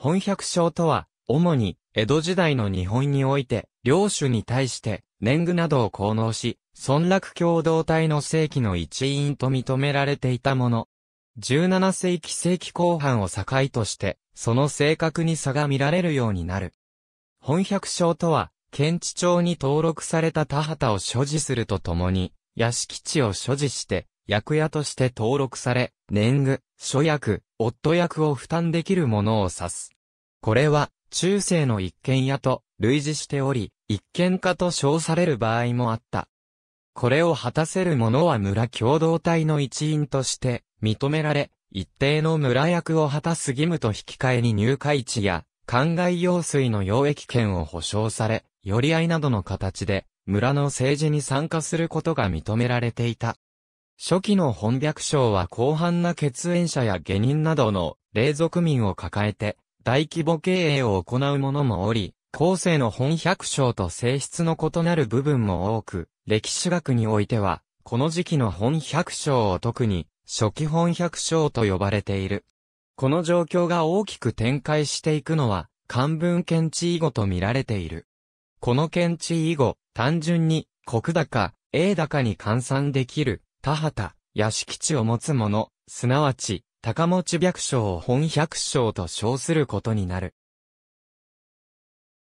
本百姓とは、主に、江戸時代の日本において、領主に対して、年貢などを功能し、村落共同体の正規の一員と認められていたもの。17世紀世紀後半を境として、その性格に差が見られるようになる。本百姓とは、県地庁に登録された田畑を所持するとともに、屋敷地を所持して、役屋として登録され、年貢、諸役、夫役を負担できるものを指す。これは、中世の一軒家と類似しており、一軒家と称される場合もあった。これを果たせる者は村共同体の一員として認められ、一定の村役を果たす義務と引き換えに入会地や、灌漑用水の溶液権を保障され、寄り合いなどの形で、村の政治に参加することが認められていた。初期の本百姓は広範な血縁者や下人などの霊族民を抱えて、大規模経営を行うものもおり、後世の本百姓と性質の異なる部分も多く、歴史学においては、この時期の本百姓を特に、初期本百姓と呼ばれている。この状況が大きく展開していくのは、漢文検知以後と見られている。この検知以後、単純に、国高、英高に換算できる、田畑、屋敷地を持つ者、すなわち、高持白姓を本百章と称することになる。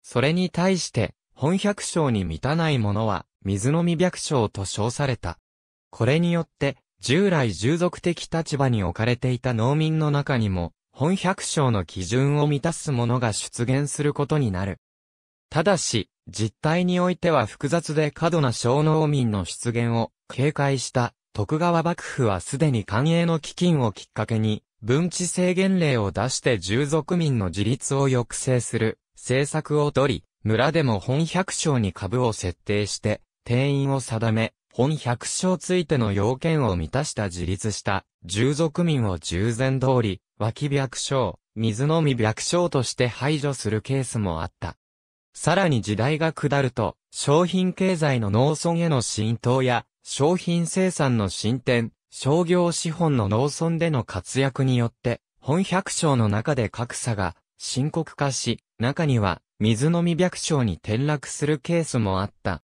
それに対して、本百章に満たないものは、水飲み白書と称された。これによって、従来従属的立場に置かれていた農民の中にも、本百章の基準を満たすものが出現することになる。ただし、実態においては複雑で過度な小農民の出現を警戒した徳川幕府はすでに官営の基金をきっかけに、分地制限令を出して従属民の自立を抑制する政策をとり、村でも本百姓に株を設定して、定員を定め、本百姓ついての要件を満たした自立した従属民を従前通り、脇百姓、水のみ百姓として排除するケースもあった。さらに時代が下ると、商品経済の農村への浸透や、商品生産の進展、商業資本の農村での活躍によって、本百姓の中で格差が深刻化し、中には水飲み百姓に転落するケースもあった。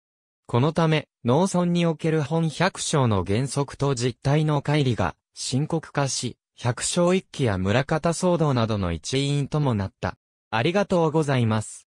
このため、農村における本百姓の原則と実態の乖離が深刻化し、百姓一揆や村方騒動などの一因ともなった。ありがとうございます。